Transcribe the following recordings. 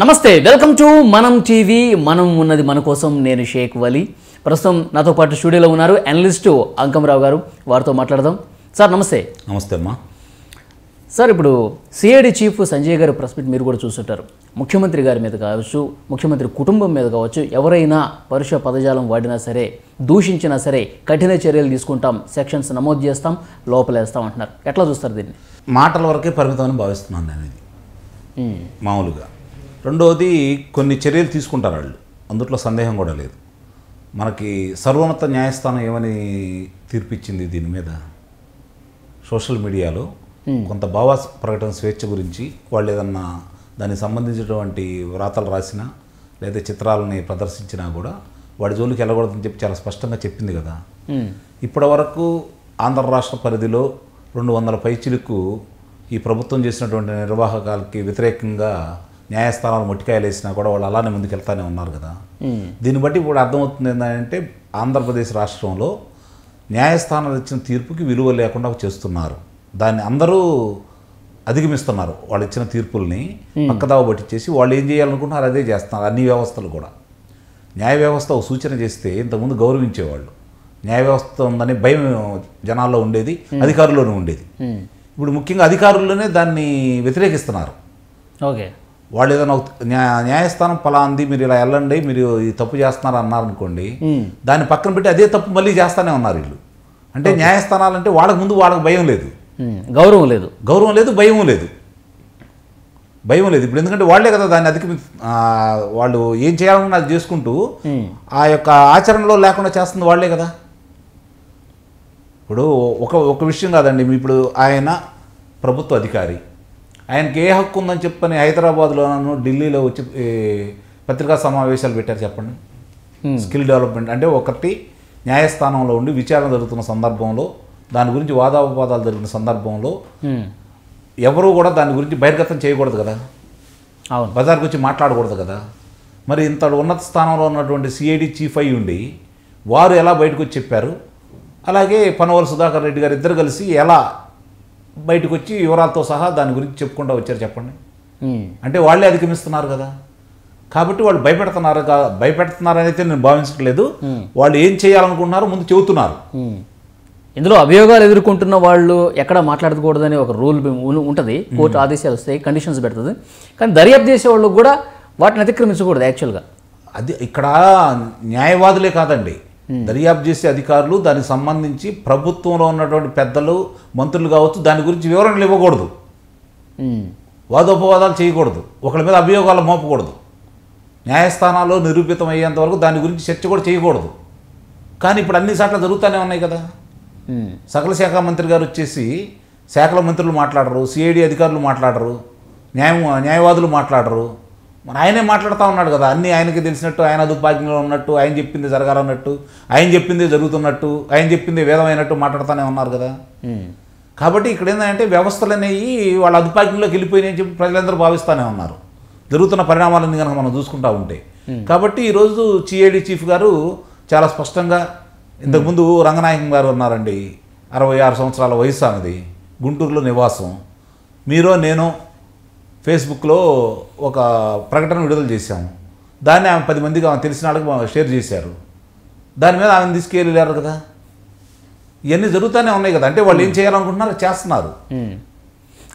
నమస్తే welcome to మనం TV మనం ఉన్నది మన కోసం నేను షేక్ వలీ ప్రస్తుతం నాతో పాటు స్టూడియోలో ఉన్నారు అనలిస్టు అంకంరావు గారు వారితో మాట్లాడదాం సార్ నమస్తే నమస్తే అమ్మా సార్ ఇప్పుడు సిఐడి చీఫ్ సంజయ్ గారు ప్రెస్ మీట్ మీరు కూడా చూసుంటారు ముఖ్యమంత్రి గారి మీద కావచ్చు ముఖ్యమంత్రి కుటుంబం మీద కావచ్చు ఎవరైనా పరుష పదజాలం వాడినా సరే దూషించినా సరే కఠిన చర్యలు తీసుకుంటాం సెక్షన్స్ నమోదు చేస్తాం లోపలేస్తాం అంటున్నారు ఎట్లా చూస్తారు దీన్ని మాటల వరకే పరిమితం అని భావిస్తున్నాను నేను ఇది మామూలుగా రెండవది కొన్ని చర్యలు తీసుకుంటారు వాళ్ళు అందుట్లో సందేహం కూడా లేదు మనకి సర్వోన్నత న్యాయస్థానం ఏమని తీర్పిచ్చింది దీని మీద సోషల్ మీడియాలో కొంత భావ ప్రకటన స్వేచ్ఛ గురించి వాళ్ళు ఏదన్నా దానికి సంబంధించినటువంటి వ్రాతలు రాసినా లేదా చిత్రాలని ప్రదర్శించినా కూడా వాడి జోలికి వెళ్ళకూడదని చెప్పి చాలా స్పష్టంగా చెప్పింది కదా ఇప్పటి వరకు ఆంధ్ర రాష్ట్ర పరిధిలో రెండు వందల పైచిలకు ఈ ప్రభుత్వం చేసినటువంటి నిర్వాహకాలకి వ్యతిరేకంగా న్యాయస్థానాలు మొట్టికాయలు వేసినా కూడా వాళ్ళు అలానే ముందుకెళ్తానే ఉన్నారు కదా దీన్ని బట్టి ఇప్పుడు అర్థమవుతుంది ఏంటంటే ఆంధ్రప్రదేశ్ రాష్ట్రంలో న్యాయస్థానాలు ఇచ్చిన తీర్పుకి విలువ లేకుండా చేస్తున్నారు దాన్ని అందరూ అధిగమిస్తున్నారు వాళ్ళు ఇచ్చిన తీర్పుల్ని పక్కదావ పట్టించేసి వాళ్ళు ఏం చేయాలనుకుంటున్నారు అదే చేస్తున్నారు అన్ని వ్యవస్థలు కూడా న్యాయ వ్యవస్థ సూచన చేస్తే ఇంతకుముందు గౌరవించేవాళ్ళు న్యాయ వ్యవస్థ ఉందని భయం జనాల్లో ఉండేది అధికారుల్లోనే ఉండేది ఇప్పుడు ముఖ్యంగా అధికారుల్లోనే దాన్ని వ్యతిరేకిస్తున్నారు ఓకే వాళ్ళు ఏదైనా న్యాయస్థానం పలా అంది మీరు ఇలా వెళ్ళండి మీరు ఈ తప్పు చేస్తున్నారు అన్నారనుకోండి దాన్ని పక్కన పెట్టి అదే తప్పు మళ్ళీ చేస్తానే ఉన్నారు వీళ్ళు అంటే న్యాయస్థానాలు అంటే వాళ్ళకి ముందు వాళ్ళకి భయం లేదు గౌరవం లేదు గౌరవం లేదు భయం లేదు భయం లేదు ఇప్పుడు ఎందుకంటే వాళ్లే కదా దాన్ని అధిక వాళ్ళు ఏం చేయాలన్నా అది చేసుకుంటూ ఆ యొక్క ఆచరణలో లేకుండా చేస్తుంది వాళ్లే కదా ఇప్పుడు ఒక ఒక విషయం కాదండి ఇప్పుడు ఆయన ప్రభుత్వ అధికారి ఆయనకి ఏ హక్కు ఉందని చెప్పని హైదరాబాద్లోనూ ఢిల్లీలో వచ్చి పత్రికా సమావేశాలు పెట్టారు చెప్పండి స్కిల్ డెవలప్మెంట్ అంటే ఒకటి న్యాయస్థానంలో ఉండి విచారణ జరుగుతున్న సందర్భంలో దాని గురించి వాదాపవాదాలు జరిగిన సందర్భంలో ఎవరు కూడా దాని గురించి బహిర్గతం చేయకూడదు కదా అవును బజార్కి వచ్చి మాట్లాడకూడదు కదా మరి ఇంత ఉన్నత స్థానంలో ఉన్నటువంటి సిఐడి చీఫ్ అయి ఉండి వారు ఎలా బయటకు వచ్చి చెప్పారు అలాగే పనవల్ సుధాకర్ రెడ్డి గారు ఇద్దరు కలిసి ఎలా బయటకు వచ్చి వివరాలతో సహా దాని గురించి చెప్పుకుంటూ వచ్చారు చెప్పండి అంటే వాళ్ళే అధిగమిస్తున్నారు కదా కాబట్టి వాళ్ళు భయపెడుతున్నారు భయపెడుతున్నారు అయితే నేను భావించట్లేదు వాళ్ళు ఏం చేయాలనుకుంటున్నారు ముందు చెబుతున్నారు ఇందులో అభియోగాలు ఎదుర్కొంటున్న వాళ్ళు ఎక్కడ మాట్లాడకూడదని ఒక రూల్ ఉంటుంది కోర్టు ఆదేశాలు వస్తాయి కండిషన్స్ పెడుతుంది కానీ దర్యాప్తు చేసే వాళ్ళు కూడా వాటిని అతిక్రమించకూడదు యాక్చువల్గా అది ఇక్కడ న్యాయవాదులే కాదండి Hmm. దర్యాప్తు చేసే అధికారులు దానికి సంబంధించి ప్రభుత్వంలో ఉన్నటువంటి పెద్దలు మంత్రులు కావచ్చు దాని గురించి వివరణలు ఇవ్వకూడదు hmm. వాదోపవాదాలు చేయకూడదు ఒకరి మీద అభియోగాలు మోపకూడదు న్యాయస్థానాల్లో నిరూపితం అయ్యేంత వరకు దాని గురించి చర్చ కూడా చేయకూడదు కానీ ఇప్పుడు అన్ని చోట్ల జరుగుతూనే ఉన్నాయి కదా hmm. సకల శాఖ మంత్రి గారు వచ్చేసి శాఖల మంత్రులు మాట్లాడరు సిఐడి అధికారులు మాట్లాడరు న్యాయ న్యాయవాదులు మాట్లాడరు మన ఆయనే మాట్లాడుతూ ఉన్నాడు కదా అన్నీ ఆయనకి తెలిసినట్టు ఆయన దుర్భాగ్యంలో ఉన్నట్టు ఆయన చెప్పింది జరగాలన్నట్టు ఆయన చెప్పింది జరుగుతున్నట్టు ఆయన చెప్పింది వేదమైనట్టు మాట్లాడుతూనే ఉన్నారు కదా కాబట్టి ఇక్కడ ఏంటంటే వ్యవస్థలు అనేవి వాళ్ళ అదుపాగ్యంలోకి వెళ్ళిపోయినాయని చెప్పి ప్రజలందరూ భావిస్తూనే ఉన్నారు జరుగుతున్న పరిణామాలన్నీ కనుక మనం చూసుకుంటా ఉంటే కాబట్టి ఈరోజు సిఐడి చీఫ్ గారు చాలా స్పష్టంగా ఇంతకుముందు రంగనాయకం గారు ఉన్నారండి అరవై ఆరు సంవత్సరాల వయసు అన్నది గుంటూరులో నివాసం మీరో నేను ఫేస్బుక్లో ఒక ప్రకటన విడుదల చేశాము దాన్ని ఆమె పది మందికి ఆమె తెలిసిన వాళ్ళకి షేర్ చేశారు దాని మీద ఆమెను తీసుకెళ్ళారు కదా ఇవన్నీ జరుగుతూనే ఉన్నాయి కదా అంటే వాళ్ళు ఏం చేయాలనుకుంటున్నారు చేస్తున్నారు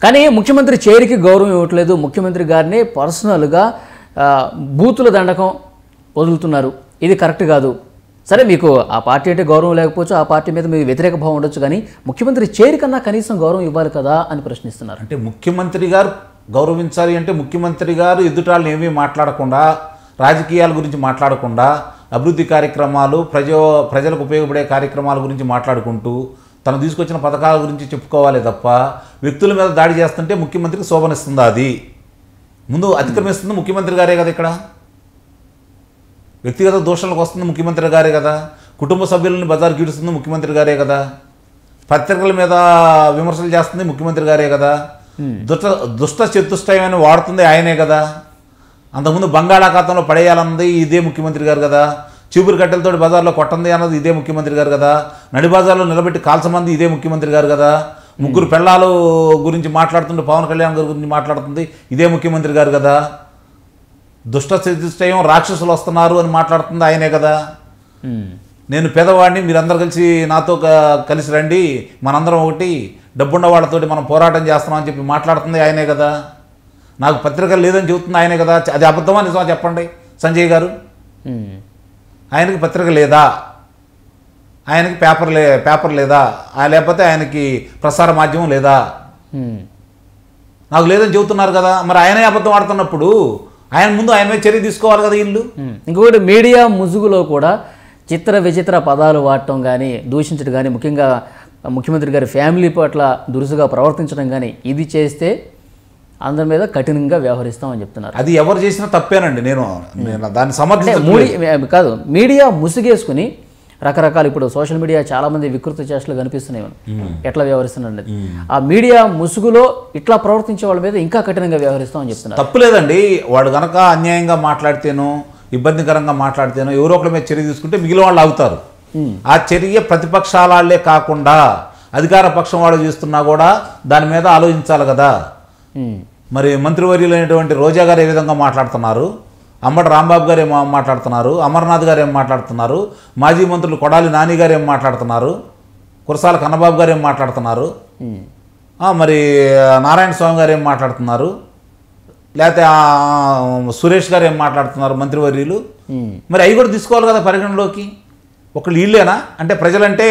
కానీ ముఖ్యమంత్రి చేరికి గౌరవం ఇవ్వట్లేదు ముఖ్యమంత్రి గారిని పర్సనల్గా బూతుల దండకం వదులుతున్నారు ఇది కరెక్ట్ కాదు సరే మీకు ఆ పార్టీ అంటే గౌరవం లేకపోవచ్చు ఆ పార్టీ మీద మీకు వ్యతిరేక భావం ఉండొచ్చు కానీ ముఖ్యమంత్రి చేరికన్నా కనీసం గౌరవం ఇవ్వాలి కదా అని ప్రశ్నిస్తున్నారు అంటే ముఖ్యమంత్రి గారు గౌరవించాలి అంటే ముఖ్యమంత్రి గారు ఎదుటాలను ఏమీ మాట్లాడకుండా రాజకీయాల గురించి మాట్లాడకుండా అభివృద్ధి కార్యక్రమాలు ప్రజ ప్రజలకు ఉపయోగపడే కార్యక్రమాల గురించి మాట్లాడుకుంటూ తను తీసుకొచ్చిన పథకాల గురించి చెప్పుకోవాలి తప్ప వ్యక్తుల మీద దాడి చేస్తుంటే ముఖ్యమంత్రికి శోభనిస్తుంది అది ముందు అతిక్రమిస్తుంది ముఖ్యమంత్రి గారే కదా ఇక్కడ వ్యక్తిగత దోషాలకు వస్తుంది ముఖ్యమంత్రి గారే కదా కుటుంబ సభ్యులను బజారు గీడుస్తుంది ముఖ్యమంత్రి గారే కదా పత్రికల మీద విమర్శలు చేస్తుంది ముఖ్యమంత్రి గారే కదా దుష్ట దుష్ట చతుష్టయమైన వాడుతుంది ఆయనే కదా అంతకుముందు బంగాళాఖాతంలో పడేయాలన్నది ఇదే ముఖ్యమంత్రి గారు కదా చూపురు కట్టెలతో బజార్లో కొట్టంది అన్నది ఇదే ముఖ్యమంత్రి గారు కదా నడి బజార్లో నిలబెట్టి కాల్చమంది ఇదే ముఖ్యమంత్రి గారు కదా ముగ్గురు పెళ్ళాలు గురించి మాట్లాడుతుంటే పవన్ కళ్యాణ్ గారి గురించి మాట్లాడుతుంది ఇదే ముఖ్యమంత్రి గారు కదా దుష్ట చతుష్టయం రాక్షసులు వస్తున్నారు అని మాట్లాడుతుంది ఆయనే కదా నేను పేదవాడిని మీరందరు కలిసి నాతో కలిసి రండి మనందరం ఒకటి డబ్బున్న వాళ్ళతోటి మనం పోరాటం చేస్తున్నాం అని చెప్పి మాట్లాడుతుంది ఆయనే కదా నాకు పత్రిక లేదని చెబుతుంది ఆయనే కదా అది అబద్ధమా నిజమా చెప్పండి సంజయ్ గారు ఆయనకి పత్రిక లేదా ఆయనకి పేపర్ లే పేపర్ లేదా లేకపోతే ఆయనకి ప్రసార మాధ్యమం లేదా నాకు లేదని చెబుతున్నారు కదా మరి ఆయనే అబద్ధం ఆడుతున్నప్పుడు ఆయన ముందు ఆయన చర్య తీసుకోవాలి కదా వీళ్ళు ఇంకొకటి మీడియా ముసుగులో కూడా చిత్ర విచిత్ర పదాలు వాడటం కానీ దూషించడం కానీ ముఖ్యంగా ముఖ్యమంత్రి గారి ఫ్యామిలీ పట్ల దురుసుగా ప్రవర్తించడం కానీ ఇది చేస్తే అందరి మీద కఠినంగా వ్యవహరిస్తామని చెప్తున్నారు అది ఎవరు చేసినా తప్పేనండి నేను దాన్ని సమర్థించ కాదు మీడియా ముసుగేసుకుని రకరకాల ఇప్పుడు సోషల్ మీడియా చాలామంది వికృత చేష్టలు కనిపిస్తున్నాయి ఎట్లా వ్యవహరిస్తున్నాడు ఆ మీడియా ముసుగులో ఇట్లా ప్రవర్తించే వాళ్ళ మీద ఇంకా కఠినంగా వ్యవహరిస్తామని చెప్తున్నారు తప్పు లేదండి వాడు కనుక అన్యాయంగా మాట్లాడితేనో ఇబ్బందికరంగా మాట్లాడితేనో ఎవరో ఒకరి మీద చర్య తీసుకుంటే మిగిలిన వాళ్ళు అవుతారు ఆ చర్య ప్రతిపక్షాలే కాకుండా అధికార పక్షం వాళ్ళు చూస్తున్నా కూడా దాని మీద ఆలోచించాలి కదా మరి మంత్రివర్యులైనటువంటి రోజా గారు ఏ విధంగా మాట్లాడుతున్నారు అమ్మడి రాంబాబు గారు ఏం మాట్లాడుతున్నారు అమర్నాథ్ గారు ఏం మాట్లాడుతున్నారు మాజీ మంత్రులు కొడాలి నాని గారు ఏం మాట్లాడుతున్నారు కురసాల కన్నబాబు గారు ఏం మాట్లాడుతున్నారు మరి నారాయణ స్వామి గారు ఏం మాట్లాడుతున్నారు లేకపోతే సురేష్ గారు ఏం మాట్లాడుతున్నారు మంత్రివర్యులు మరి అవి కూడా తీసుకోవాలి కదా పరిగణలోకి ఒకళ్ళు వీళ్ళేనా అంటే ప్రజలంటే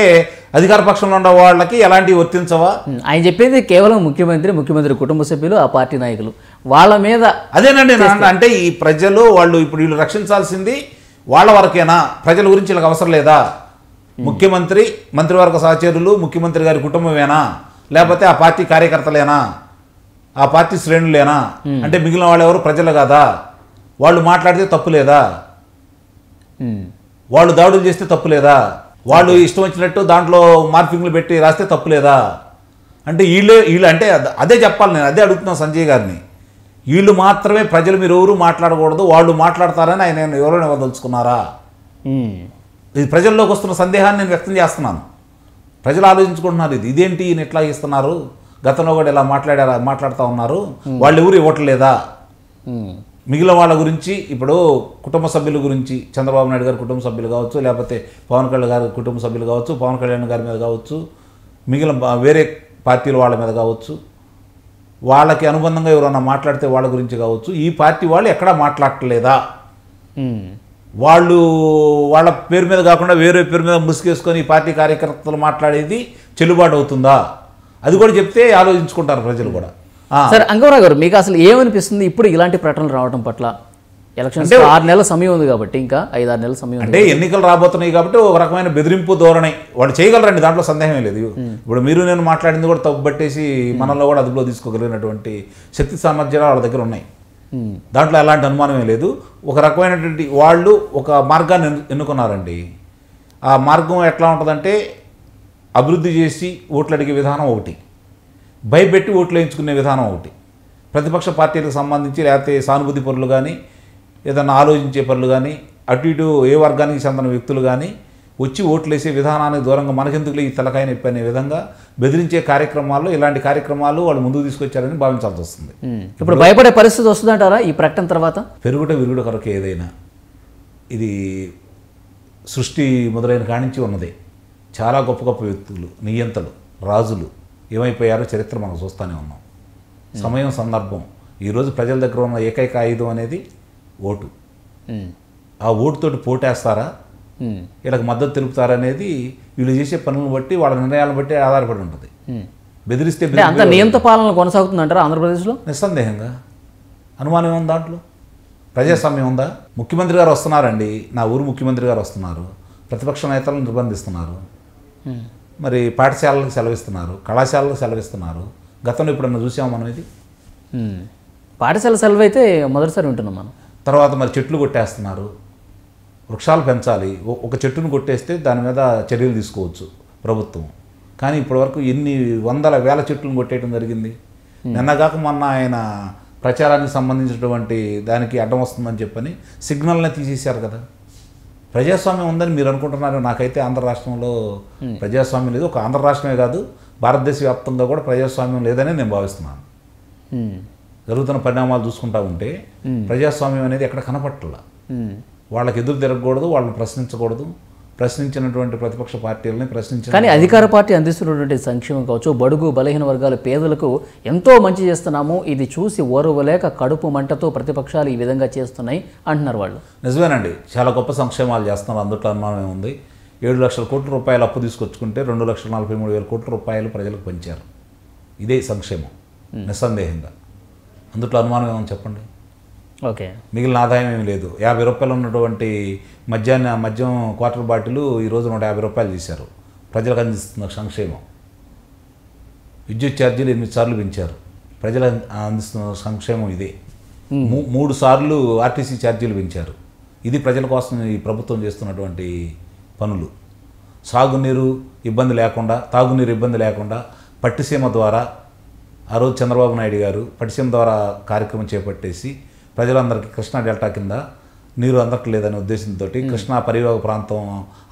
అధికార పక్షంలో ఉన్న వాళ్ళకి ఎలాంటివి వర్తించవా ఆయన చెప్పేది కేవలం ముఖ్యమంత్రి ముఖ్యమంత్రి కుటుంబ సభ్యులు ఆ పార్టీ నాయకులు వాళ్ళ మీద అదేనండి అంటే ఈ ప్రజలు వాళ్ళు ఇప్పుడు వీళ్ళు రక్షించాల్సింది వాళ్ళ వరకేనా ప్రజల గురించి వీళ్ళకి అవసరం లేదా ముఖ్యమంత్రి మంత్రివర్గ సహచరులు ముఖ్యమంత్రి గారి కుటుంబమేనా లేకపోతే ఆ పార్టీ కార్యకర్తలేనా ఆ పార్టీ శ్రేణులేనా అంటే మిగిలిన వాళ్ళు ఎవరు ప్రజలు కాదా వాళ్ళు మాట్లాడితే తప్పు లేదా వాళ్ళు దాడులు చేస్తే తప్పులేదా వాళ్ళు ఇష్టం వచ్చినట్టు దాంట్లో మార్పింగ్లు పెట్టి రాస్తే తప్పులేదా అంటే వీళ్ళే వీళ్ళు అంటే అదే చెప్పాలి నేను అదే అడుగుతున్నాను సంజయ్ గారిని వీళ్ళు మాత్రమే ప్రజలు మీరు ఎవరు మాట్లాడకూడదు వాళ్ళు మాట్లాడతారని ఆయన ఎవరైనా ఇవ్వదలుచుకున్నారా ఇది ప్రజల్లోకి వస్తున్న సందేహాన్ని నేను వ్యక్తం చేస్తున్నాను ప్రజలు ఆలోచించుకుంటున్నారు ఇది ఇదేంటి ఈయన ఎట్లా ఇస్తున్నారు గతంలో కూడా ఇలా మాట్లాడే మాట్లాడుతూ ఉన్నారు వాళ్ళు ఎవరు ఇవ్వట్లేదా మిగిలిన వాళ్ళ గురించి ఇప్పుడు కుటుంబ సభ్యుల గురించి చంద్రబాబు నాయుడు గారి కుటుంబ సభ్యులు కావచ్చు లేకపోతే పవన్ కళ్యాణ్ గారి కుటుంబ సభ్యులు కావచ్చు పవన్ కళ్యాణ్ గారి మీద కావచ్చు మిగిలిన వేరే పార్టీల వాళ్ళ మీద కావచ్చు వాళ్ళకి అనుబంధంగా ఎవరైనా మాట్లాడితే వాళ్ళ గురించి కావచ్చు ఈ పార్టీ వాళ్ళు ఎక్కడా మాట్లాడలేదా వాళ్ళు వాళ్ళ పేరు మీద కాకుండా వేరే పేరు మీద ముసుగేసుకొని ఈ పార్టీ కార్యకర్తలు మాట్లాడేది చెల్లుబాటు అవుతుందా అది కూడా చెప్తే ఆలోచించుకుంటారు ప్రజలు కూడా సరే అంగవరావు గారు మీకు అసలు ఏమనిపిస్తుంది ఇప్పుడు ఇలాంటి ప్రకటనలు రావడం పట్ల ఎలక్షన్ అంటే ఆరు నెలల సమయం ఉంది కాబట్టి ఇంకా ఐదు ఆరు నెలల సమయం అంటే ఎన్నికలు రాబోతున్నాయి కాబట్టి ఒక రకమైన బెదిరింపు ధోరణి వాడు చేయగలరండి దాంట్లో సందేహమే లేదు ఇప్పుడు మీరు నేను మాట్లాడింది కూడా తప్పు పట్టేసి మనలో కూడా అదుపులో తీసుకోగలిగినటువంటి శక్తి సామర్థ్యాలు వాళ్ళ దగ్గర ఉన్నాయి దాంట్లో ఎలాంటి అనుమానమే లేదు ఒక రకమైనటువంటి వాళ్ళు ఒక మార్గాన్ని ఎన్నుకున్నారండి ఆ మార్గం ఎట్లా ఉంటుందంటే అభివృద్ధి చేసి ఓట్లు అడిగే విధానం ఒకటి భయపెట్టి ఓట్లు వేయించుకునే విధానం ఒకటి ప్రతిపక్ష పార్టీలకు సంబంధించి లేకపోతే సానుభూతి పనులు కానీ ఏదన్నా ఆలోచించే పనులు కానీ అటు ఇటు ఏ వర్గానికి చెందిన వ్యక్తులు కానీ వచ్చి ఓట్లు వేసే విధానానికి దూరంగా మనకెందుకులే ఈ తలకాయ నొప్పి అనే విధంగా బెదిరించే కార్యక్రమాల్లో ఇలాంటి కార్యక్రమాలు వాళ్ళు ముందుకు తీసుకొచ్చారని భావించాల్సి వస్తుంది ఇప్పుడు భయపడే పరిస్థితి వస్తుందంటారా ఈ ప్రకటన తర్వాత పెరుగుట విరుగుట కొరకు ఏదైనా ఇది సృష్టి మొదలైన కానించి ఉన్నదే చాలా గొప్ప గొప్ప వ్యక్తులు నియంతలు రాజులు ఏమైపోయారో చరిత్ర మనం చూస్తూనే ఉన్నాం సమయం సందర్భం ఈరోజు ప్రజల దగ్గర ఉన్న ఏకైక ఆయుధం అనేది ఓటు ఆ ఓటుతోటి పోటేస్తారా వీళ్ళకి మద్దతు తెలుపుతారా అనేది వీళ్ళు చేసే పనులను బట్టి వాళ్ళ నిర్ణయాలను బట్టి ఆధారపడి ఉంటుంది బెదిరిస్తే అంత నియంత పాలన కొనసాగుతుందంటారా ఆంధ్రప్రదేశ్లో నిస్సందేహంగా అనుమానం ఏముంది దాంట్లో ప్రజాస్వామ్యం ఉందా ముఖ్యమంత్రి గారు వస్తున్నారండి నా ఊరు ముఖ్యమంత్రి గారు వస్తున్నారు ప్రతిపక్ష నేతలను నిర్బంధిస్తున్నారు మరి పాఠశాలలకు సెలవిస్తున్నారు కళాశాలలకు సెలవిస్తున్నారు గతంలో ఇప్పుడు చూసాము మనం ఇది పాఠశాల సెలవు అయితే మొదటిసారి ఉంటున్నాం మనం తర్వాత మరి చెట్లు కొట్టేస్తున్నారు వృక్షాలు పెంచాలి ఒక చెట్టును కొట్టేస్తే దాని మీద చర్యలు తీసుకోవచ్చు ప్రభుత్వం కానీ ఇప్పటివరకు ఎన్ని వందల వేల చెట్లను కొట్టేయడం జరిగింది నిన్నగాక మొన్న ఆయన ప్రచారానికి సంబంధించినటువంటి దానికి అడ్డం వస్తుందని చెప్పని సిగ్నల్నే తీసేశారు కదా ప్రజాస్వామ్యం ఉందని మీరు అనుకుంటున్నారు నాకైతే ఆంధ్ర రాష్ట్రంలో hmm. ప్రజాస్వామ్యం లేదు ఒక ఆంధ్ర రాష్ట్రమే కాదు భారతదేశ వ్యాప్తంగా కూడా ప్రజాస్వామ్యం లేదని నేను భావిస్తున్నాను hmm. జరుగుతున్న పరిణామాలు చూసుకుంటా ఉంటే hmm. ప్రజాస్వామ్యం అనేది ఎక్కడ కనపట్టాల వాళ్ళకి ఎదురు తిరగకూడదు వాళ్ళని ప్రశ్నించకూడదు ప్రశ్నించినటువంటి ప్రతిపక్ష పార్టీలని ప్రశ్నించిన కానీ అధికార పార్టీ అందిస్తున్నటువంటి సంక్షేమం కావచ్చు బడుగు బలహీన వర్గాల పేదలకు ఎంతో మంచి చేస్తున్నాము ఇది చూసి ఓరవలేక కడుపు మంటతో ప్రతిపక్షాలు ఈ విధంగా చేస్తున్నాయి అంటున్నారు వాళ్ళు నిజమేనండి చాలా గొప్ప సంక్షేమాలు చేస్తున్నారు అందుట్లో అనుమానం ఉంది ఏడు లక్షల కోట్ల రూపాయలు అప్పు తీసుకొచ్చుకుంటే రెండు లక్షల నలభై మూడు వేల కోట్ల రూపాయలు ప్రజలకు పంచారు ఇదే సంక్షేమం నిస్సందేహంగా అందుట్లో అనుమానం ఏమని చెప్పండి ఓకే మిగిలిన ఆదాయం ఏమి లేదు యాభై రూపాయలు ఉన్నటువంటి మధ్యాహ్న మద్యం క్వార్టర్ బాటిల్ ఈరోజు నూట యాభై రూపాయలు చేశారు ప్రజలకు అందిస్తున్న సంక్షేమం విద్యుత్ ఛార్జీలు ఎనిమిది సార్లు పెంచారు ప్రజలు అందిస్తున్న సంక్షేమం ఇదే మూడు సార్లు ఆర్టీసీ ఛార్జీలు పెంచారు ఇది ప్రజల కోసం ఈ ప్రభుత్వం చేస్తున్నటువంటి పనులు సాగునీరు ఇబ్బంది లేకుండా తాగునీరు ఇబ్బంది లేకుండా పట్టిసీమ ద్వారా ఆ రోజు చంద్రబాబు నాయుడు గారు పట్టిసీమ ద్వారా కార్యక్రమం చేపట్టేసి ప్రజలందరికీ కృష్ణా డెల్టా కింద నీరు అందరికీ లేదనే ఉద్దేశంతో కృష్ణా పరివాహ ప్రాంతం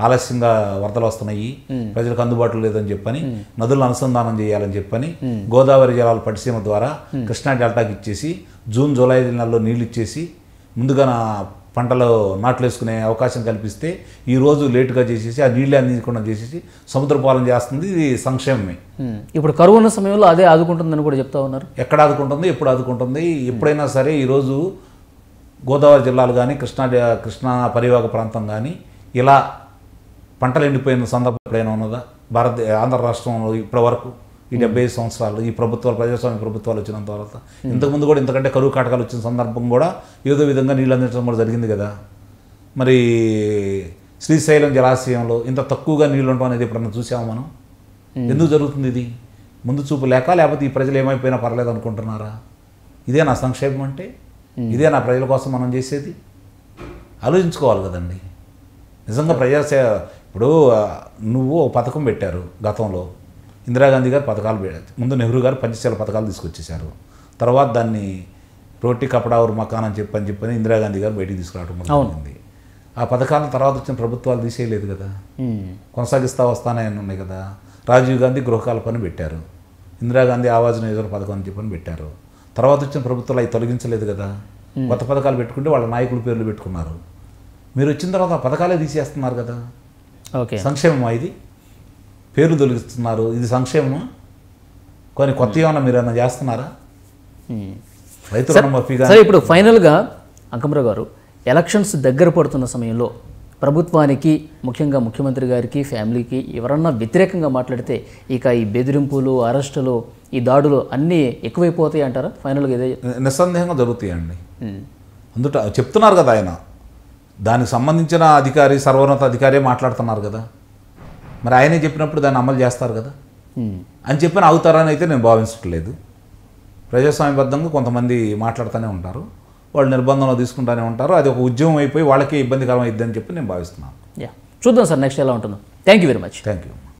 ఆలస్యంగా వరదలు వస్తున్నాయి ప్రజలకు అందుబాటులో లేదని చెప్పని నదులను అనుసంధానం చేయాలని చెప్పని గోదావరి జలాల పరిసీమ ద్వారా కృష్ణా డెల్టాకి ఇచ్చేసి జూన్ జూలై నెలలో నీళ్ళు ఇచ్చేసి ముందుగా నా పంటలో నాట్లు వేసుకునే అవకాశం కల్పిస్తే ఈరోజు లేటుగా చేసేసి ఆ నీళ్ళు అందించకుండా చేసేసి సముద్ర పాలన చేస్తుంది ఇది సంక్షేమమే ఇప్పుడు కరువు ఉన్న సమయంలో అదే ఆదుకుంటుందని కూడా చెప్తా ఉన్నారు ఎక్కడ ఆదుకుంటుంది ఎప్పుడు ఆదుకుంటుంది ఎప్పుడైనా సరే ఈరోజు గోదావరి జిల్లాలు కానీ కృష్ణా కృష్ణా పరివాహక ప్రాంతం కానీ ఇలా పంటలు ఎండిపోయిన సందర్భం ఎప్పుడైనా ఉన్నదా భారత ఆంధ్ర రాష్ట్రంలో ఇప్పటి వరకు ఈ డెబ్బై సంవత్సరాలు ఈ ప్రభుత్వాలు ప్రజాస్వామ్య ప్రభుత్వాలు వచ్చిన తర్వాత hmm. ఇంతకుముందు కూడా ఇంతకంటే కరువు కాటకాలు వచ్చిన సందర్భం కూడా ఏదో విధంగా నీళ్ళు అందించడం కూడా జరిగింది కదా మరి శ్రీశైలం జలాశయంలో ఇంత తక్కువగా నీళ్ళు ఉండడం అనేది ఎప్పుడన్నా చూసాము మనం hmm. ఎందుకు జరుగుతుంది ఇది ముందు చూపు లేక లేకపోతే ఈ ప్రజలు ఏమైపోయినా పర్లేదు అనుకుంటున్నారా ఇదే నా సంక్షేమం అంటే hmm. ఇదే నా ప్రజల కోసం మనం చేసేది ఆలోచించుకోవాలి కదండి నిజంగా ప్రజాసే ఇప్పుడు నువ్వు పథకం పెట్టారు గతంలో ఇందిరాగాంధీ గారు పథకాలు ముందు నెహ్రూ గారు పంచశాల పథకాలు తీసుకొచ్చేశారు తర్వాత దాన్ని రోటీ కపడావరు మకాన్ అని చెప్పని చెప్పని ఇందిరాగాంధీ గారు బయటికి తీసుకురావడం అవునండి ఆ పథకాలను తర్వాత వచ్చిన ప్రభుత్వాలు తీసేయలేదు కదా కొనసాగిస్తా వస్తానే ఉన్నాయి కదా రాజీవ్ గాంధీ గృహకల్పన పెట్టారు ఇందిరాగాంధీ ఆవాజ యోజన పథకం అని చెప్పని పెట్టారు తర్వాత వచ్చిన ప్రభుత్వాలు అవి తొలగించలేదు కదా కొత్త పథకాలు పెట్టుకుంటే వాళ్ళ నాయకుల పేర్లు పెట్టుకున్నారు మీరు వచ్చిన తర్వాత ఆ పథకాలే తీసేస్తున్నారు కదా ఓకే సంక్షేమం ఇది పేర్లు తొలగిస్తున్నారు ఇది సంక్షేమం కొన్ని కొత్త ఏమైనా మీరు ఏమైనా చేస్తున్నారా రైతు సరే ఇప్పుడు ఫైనల్గా అంకమరావు గారు ఎలక్షన్స్ దగ్గర పడుతున్న సమయంలో ప్రభుత్వానికి ముఖ్యంగా ముఖ్యమంత్రి గారికి ఫ్యామిలీకి ఎవరన్నా వ్యతిరేకంగా మాట్లాడితే ఇక ఈ బెదిరింపులు అరెస్టులు ఈ దాడులు అన్నీ ఎక్కువైపోతాయి అంటారా ఫైనల్గా ఇదే నిస్సందేహంగా జరుగుతాయండి అందుట చెప్తున్నారు కదా ఆయన దానికి సంబంధించిన అధికారి సర్వోన్నత అధికారే మాట్లాడుతున్నారు కదా మరి ఆయనే చెప్పినప్పుడు దాన్ని అమలు చేస్తారు కదా అని చెప్పిన అవుతారని అయితే నేను భావించట్లేదు ప్రజాస్వామ్యబద్ధంగా కొంతమంది మాట్లాడుతూనే ఉంటారు వాళ్ళు నిర్బంధంలో తీసుకుంటూనే ఉంటారు అది ఒక ఉద్యమం అయిపోయి వాళ్ళకే ఇబ్బందికరం అయిద్దని చెప్పి నేను భావిస్తున్నాను చూద్దాం సార్ నెక్స్ట్ ఎలా ఉంటుందో thank you very much thank you